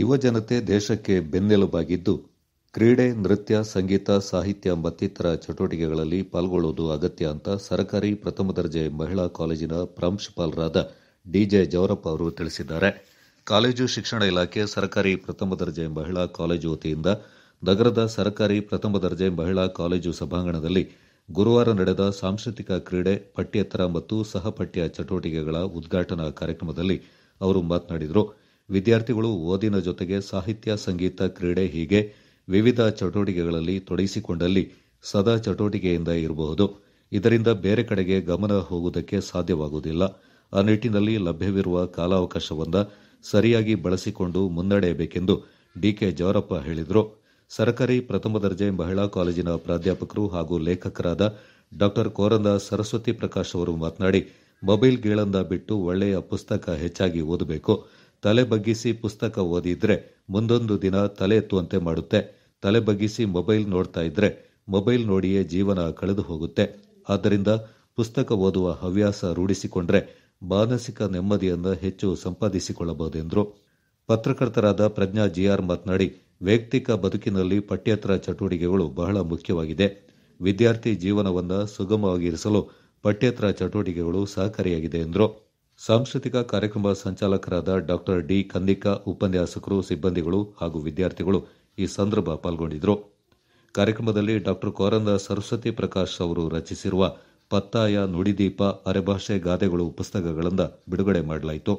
ಯುವಜನತೆ ದೇಶಕ್ಕೆ ಬೆನ್ನೆಲುಬಾಗಿದ್ದು ಕ್ರೀಡೆ ನೃತ್ಯ ಸಂಗೀತ ಸಾಹಿತ್ಯ ಮತ್ತಿತರ ಚಟುವಟಿಕೆಗಳಲ್ಲಿ ಪಾಲ್ಗೊಳ್ಳುವುದು ಅಗತ್ಯ ಅಂತ ಸರಕಾರಿ ಪ್ರಥಮ ದರ್ಜೆ ಮಹಿಳಾ ಕಾಲೇಜಿನ ಪ್ರಾಂಶುಪಾಲರಾದ ಡಿಜೆ ಜವರಪ್ಪ ಅವರು ತಿಳಿಸಿದ್ದಾರೆ ಕಾಲೇಜು ಶಿಕ್ಷಣ ಇಲಾಖೆ ಸರಕಾರಿ ಪ್ರಥಮ ದರ್ಜೆ ಮಹಿಳಾ ಕಾಲೇಜು ವತಿಯಿಂದ ನಗರದ ಸರಕಾರಿ ಪ್ರಥಮ ದರ್ಜೆ ಮಹಿಳಾ ಕಾಲೇಜು ಸಭಾಂಗಣದಲ್ಲಿ ಗುರುವಾರ ನಡೆದ ಸಾಂಸ್ಕೃತಿಕ ಕ್ರೀಡೆ ಪಠ್ಯೇತರ ಮತ್ತು ಸಹಪಠ್ಯ ಚಟುವಟಿಕೆಗಳ ಉದ್ಘಾಟನಾ ಕಾರ್ಯಕ್ರಮದಲ್ಲಿ ಅವರು ಮಾತನಾಡಿದರು ವಿದ್ಯಾರ್ಥಿಗಳು ಓದಿನ ಜೊತೆಗೆ ಸಾಹಿತ್ಯ ಸಂಗೀತ ಕ್ರೀಡೆ ಹೀಗೆ ವಿವಿಧ ಚಟುವಟಿಕೆಗಳಲ್ಲಿ ತೊಡಗಿಸಿಕೊಂಡಲ್ಲಿ ಸದಾ ಚಟುವಟಿಕೆಯಿಂದ ಇರಬಹುದು ಇದರಿಂದ ಬೇರೆ ಕಡೆಗೆ ಗಮನ ಹೋಗುವುದಕ್ಕೆ ಸಾಧ್ಯವಾಗುವುದಿಲ್ಲ ಆ ನಿಟ್ಟಿನಲ್ಲಿ ಲಭ್ಯವಿರುವ ಕಾಲಾವಕಾಶವನ್ನ ಸರಿಯಾಗಿ ಬಳಸಿಕೊಂಡು ಮುನ್ನಡೆಯಬೇಕೆಂದು ಡಿಕೆ ಜವರಪ್ಪ ಹೇಳಿದರು ಸರ್ಕಾರಿ ಪ್ರಥಮ ದರ್ಜೆ ಮಹಿಳಾ ಕಾಲೇಜಿನ ಪ್ರಾಧ್ಯಾಪಕರು ಹಾಗೂ ಲೇಖಕರಾದ ಡಾ ಕೋರಂದ ಸರಸ್ವತಿ ಪ್ರಕಾಶ್ ಅವರು ಮಾತನಾಡಿ ಮೊಬೈಲ್ ಗೀಳಂದ ಬಿಟ್ಟು ಒಳ್ಳೆಯ ಪುಸ್ತಕ ಹೆಚ್ಚಾಗಿ ಓದಬೇಕು ತಲೆ ಬಗ್ಗಿಸಿ ಪುಸ್ತಕ ಓದಿದ್ರೆ ಮುಂದೊಂದು ದಿನ ತಲೆ ಎತ್ತುವಂತೆ ಮಾಡುತ್ತೆ ತಲೆ ಬಗ್ಗಿಸಿ ಮೊಬೈಲ್ ನೋಡ್ತಾ ಇದ್ರೆ ಮೊಬೈಲ್ ನೋಡಿಯೇ ಜೀವನ ಕಳೆದು ಹೋಗುತ್ತೆ ಆದ್ದರಿಂದ ಪುಸ್ತಕ ಓದುವ ಹವ್ಯಾಸ ರೂಢಿಸಿಕೊಂಡ್ರೆ ಮಾನಸಿಕ ನೆಮ್ಮದಿಯನ್ನು ಹೆಚ್ಚು ಸಂಪಾದಿಸಿಕೊಳ್ಳಬಹುದೆಂದರು ಪತ್ರಕರ್ತರಾದ ಪ್ರಜ್ಞಾ ಜಿಆರ್ ಮಾತನಾಡಿ ವೈಯಕ್ತಿಕ ಬದುಕಿನಲ್ಲಿ ಪಠ್ಯೇತರ ಚಟುವಟಿಕೆಗಳು ಬಹಳ ಮುಖ್ಯವಾಗಿದೆ ವಿದ್ಯಾರ್ಥಿ ಜೀವನವನ್ನು ಸುಗಮವಾಗಿರಿಸಲು ಪಠ್ಯೇತರ ಚಟುವಟಿಕೆಗಳು ಸಹಕಾರಿಯಾಗಿದೆ ಎಂದರು ಸಾಂಸ್ಕೃತಿಕ ಕಾರ್ಯಕ್ರಮ ಸಂಚಾಲಕರಾದ ಡಾಕ್ಟರ್ ಡಿ ಕಂದಿಕಾ ಉಪನ್ಯಾಸಕರು ಸಿಬ್ಬಂದಿಗಳು ಹಾಗೂ ವಿದ್ಯಾರ್ಥಿಗಳು ಈ ಸಂದರ್ಭ ಪಾಲ್ಗೊಂಡಿದ್ದರು ಕಾರ್ಯಕ್ರಮದಲ್ಲಿ ಡಾಕ್ಟರ್ ಕೋರಂದ ಸರಸ್ವತಿ ಪ್ರಕಾಶ್ ಅವರು ರಚಿಸಿರುವ ಪತ್ತಾಯ ನುಡಿದೀಪ ಅರೆಭಾಷೆ ಗಾದೆಗಳು ಪುಸ್ತಕಗಳಿಂದ ಬಿಡುಗಡೆ ಮಾಡಲಾಯಿತು